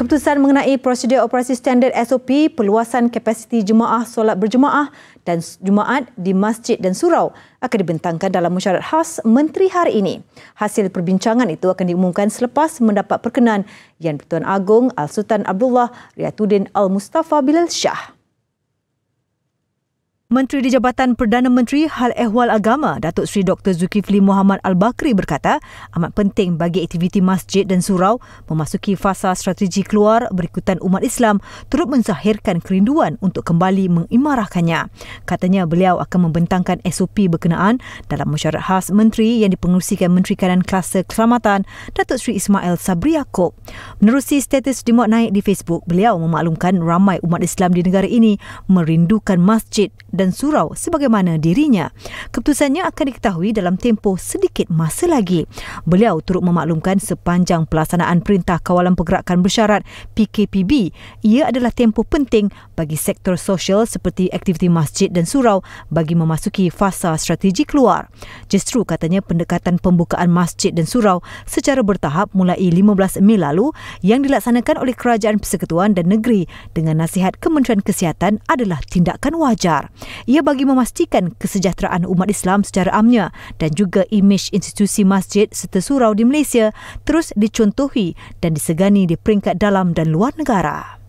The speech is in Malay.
Keputusan mengenai prosedur operasi standard SOP, peluasan kapasiti jemaah solat berjemaah dan jumaat di masjid dan surau akan dibentangkan dalam mesyuarat khas menteri hari ini. Hasil perbincangan itu akan diumumkan selepas mendapat perkenan Yang Pertuan Agong Al-Sultan Abdullah Riatuddin Al-Mustafa Bilal Shah. Menteri di Jabatan Perdana Menteri Hal Ehwal Agama, Datuk Seri Dr. Zulkifli Muhammad Al-Bakri berkata, amat penting bagi aktiviti masjid dan surau memasuki fasa strategi keluar berikutan umat Islam turut menzahirkan kerinduan untuk kembali mengimarahkannya. Katanya beliau akan membentangkan SOP berkenaan dalam mesyuarat khas menteri yang dipengerusikan Menteri Kanan Kluster Keselamatan, Datuk Seri Ismail Sabri Yaakob. Menerusi status dimuat naik di Facebook, beliau memaklumkan ramai umat Islam di negara ini merindukan masjid dan surau sebagaimana dirinya. Keputusannya akan diketahui dalam tempoh sedikit masa lagi. Beliau turut memaklumkan sepanjang pelaksanaan Perintah Kawalan Pergerakan Bersyarat PKPB, ia adalah tempoh penting bagi sektor sosial seperti aktiviti masjid dan surau bagi memasuki fasa strategi keluar. Justru katanya pendekatan pembukaan masjid dan surau secara bertahap mulai 15 Mei lalu yang dilaksanakan oleh Kerajaan Persekutuan dan Negeri dengan nasihat Kementerian Kesihatan adalah tindakan wajar ia bagi memastikan kesejahteraan umat Islam secara amnya dan juga imej institusi masjid serta surau di Malaysia terus dicontohi dan disegani di peringkat dalam dan luar negara.